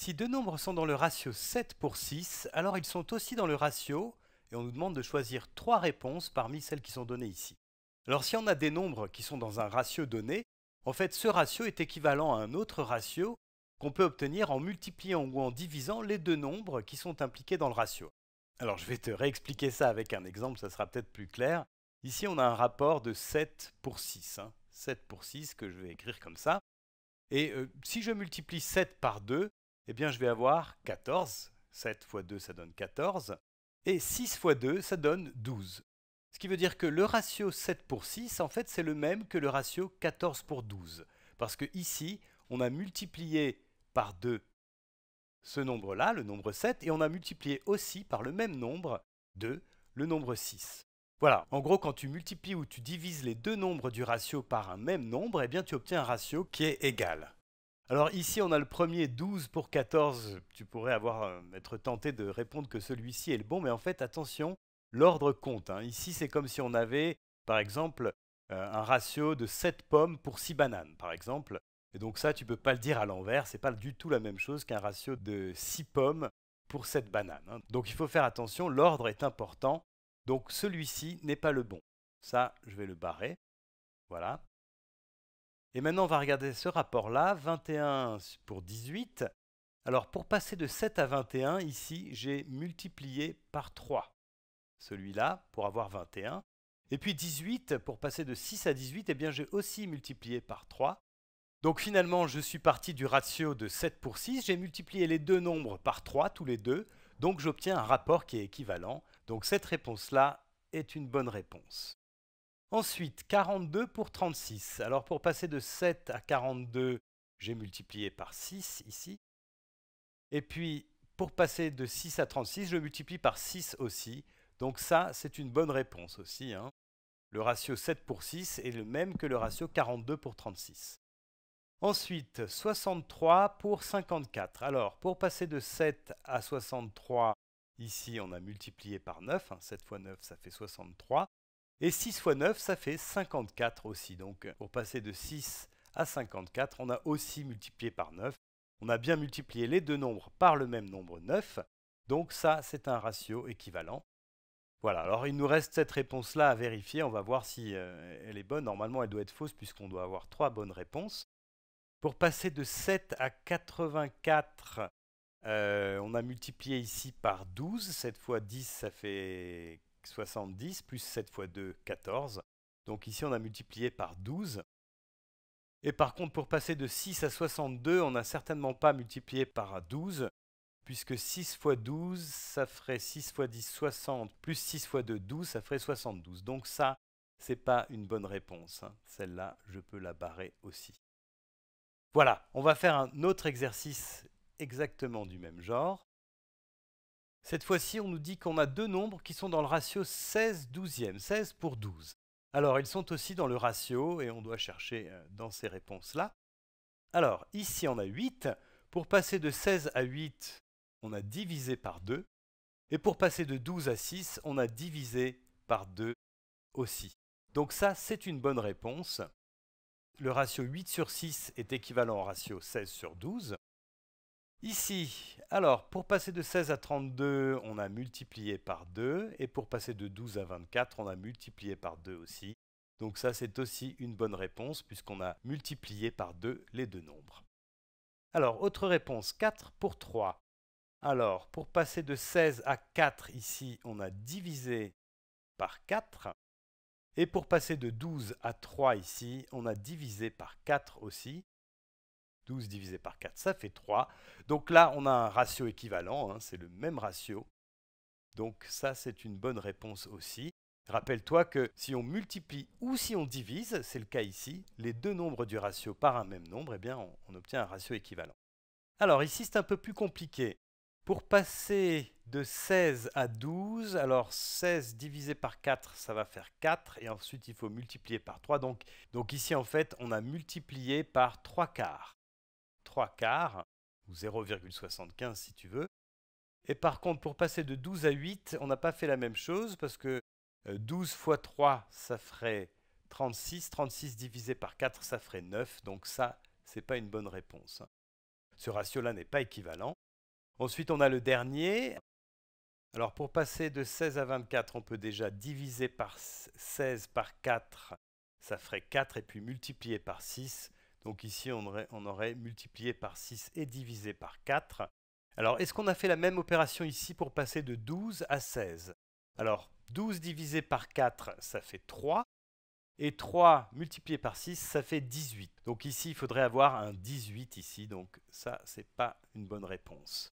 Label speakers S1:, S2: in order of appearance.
S1: Si deux nombres sont dans le ratio 7 pour 6, alors ils sont aussi dans le ratio, et on nous demande de choisir trois réponses parmi celles qui sont données ici. Alors si on a des nombres qui sont dans un ratio donné, en fait ce ratio est équivalent à un autre ratio qu'on peut obtenir en multipliant ou en divisant les deux nombres qui sont impliqués dans le ratio. Alors je vais te réexpliquer ça avec un exemple, ça sera peut-être plus clair. Ici on a un rapport de 7 pour 6, 7 hein. pour 6 que je vais écrire comme ça. Et euh, si je multiplie 7 par 2, eh bien je vais avoir 14. 7 fois 2, ça donne 14. Et 6 fois 2, ça donne 12. Ce qui veut dire que le ratio 7 pour 6, en fait, c'est le même que le ratio 14 pour 12. Parce que ici, on a multiplié par 2 ce nombre-là, le nombre 7, et on a multiplié aussi par le même nombre, 2, le nombre 6. Voilà, en gros, quand tu multiplies ou tu divises les deux nombres du ratio par un même nombre, eh bien tu obtiens un ratio qui est égal. Alors ici, on a le premier 12 pour 14. Tu pourrais avoir, euh, être tenté de répondre que celui-ci est le bon, mais en fait, attention, l'ordre compte. Hein. Ici, c'est comme si on avait, par exemple, euh, un ratio de 7 pommes pour 6 bananes, par exemple. Et donc ça, tu ne peux pas le dire à l'envers, ce n'est pas du tout la même chose qu'un ratio de 6 pommes pour 7 bananes. Hein. Donc il faut faire attention, l'ordre est important. Donc celui-ci n'est pas le bon. Ça, je vais le barrer. Voilà. Et maintenant, on va regarder ce rapport-là, 21 pour 18. Alors, pour passer de 7 à 21, ici, j'ai multiplié par 3 celui-là pour avoir 21. Et puis 18, pour passer de 6 à 18, eh bien j'ai aussi multiplié par 3. Donc finalement, je suis parti du ratio de 7 pour 6, j'ai multiplié les deux nombres par 3, tous les deux, donc j'obtiens un rapport qui est équivalent. Donc cette réponse-là est une bonne réponse. Ensuite, 42 pour 36. Alors pour passer de 7 à 42, j'ai multiplié par 6 ici. Et puis pour passer de 6 à 36, je multiplie par 6 aussi. Donc ça, c'est une bonne réponse aussi. Hein. Le ratio 7 pour 6 est le même que le ratio 42 pour 36. Ensuite, 63 pour 54. Alors, pour passer de 7 à 63, ici on a multiplié par 9. 7 hein. fois 9, ça fait 63. Et 6 x 9, ça fait 54 aussi. Donc euh, pour passer de 6 à 54, on a aussi multiplié par 9. On a bien multiplié les deux nombres par le même nombre 9. Donc ça, c'est un ratio équivalent. Voilà, alors il nous reste cette réponse-là à vérifier. On va voir si euh, elle est bonne. Normalement, elle doit être fausse puisqu'on doit avoir trois bonnes réponses. Pour passer de 7 à 84, euh, on a multiplié ici par 12. 7 fois 10, ça fait 70 plus 7 fois 2, 14. Donc ici, on a multiplié par 12. Et par contre, pour passer de 6 à 62, on n'a certainement pas multiplié par 12, puisque 6 x 12, ça ferait 6 fois 10, 60, plus 6 fois 2, 12, ça ferait 72. Donc ça, ce n'est pas une bonne réponse. Hein. Celle-là, je peux la barrer aussi. Voilà, on va faire un autre exercice exactement du même genre. Cette fois-ci, on nous dit qu'on a deux nombres qui sont dans le ratio 16 12e, 16 pour 12. Alors, ils sont aussi dans le ratio, et on doit chercher euh, dans ces réponses-là. Alors, ici, on a 8. Pour passer de 16 à 8, on a divisé par 2. Et pour passer de 12 à 6, on a divisé par 2 aussi. Donc ça, c'est une bonne réponse. Le ratio 8 sur 6 est équivalent au ratio 16 sur 12. Ici, alors pour passer de 16 à 32, on a multiplié par 2, et pour passer de 12 à 24, on a multiplié par 2 aussi. Donc ça c'est aussi une bonne réponse puisqu'on a multiplié par 2 les deux nombres. Alors autre réponse, 4 pour 3. Alors pour passer de 16 à 4 ici, on a divisé par 4. Et pour passer de 12 à 3 ici, on a divisé par 4 aussi. 12 divisé par 4, ça fait 3. Donc là, on a un ratio équivalent, hein, c'est le même ratio. Donc ça, c'est une bonne réponse aussi. Rappelle-toi que si on multiplie ou si on divise, c'est le cas ici, les deux nombres du ratio par un même nombre, eh bien, on, obtient un ratio équivalent. Alors ici, c'est un peu plus compliqué. Pour passer de 16 à 12, alors 16 divisé par 4, ça va faire 4, et ensuite il faut multiplier par 3. donc ici, en fait, on a multiplié par 3 quarts. 3 quarts, ou 0,75 si tu veux. Et par contre, pour passer de 12 à 8, on n'a pas fait la même chose parce que 12 euh, fois 3, ça ferait 36. 36 divisé par 4, ça ferait 9. Donc ça, ce n'est pas une bonne réponse. Ce ratio-là n'est pas équivalent. Ensuite, on a le dernier. Alors pour passer de 16 à 24, on peut déjà diviser par 16 par 4, ça ferait 4, et puis multiplier par 6, donc ici, on aurait, multiplié par 6 et divisé par 4. Alors, est-ce qu'on a fait la même opération ici pour passer de 12 à 16 Alors, 12 divisé par 4, ça fait 3. Et 3 multiplié par 6, ça fait 18. Donc ici, il faudrait avoir un 18 ici. Donc ça, n'est pas une bonne réponse.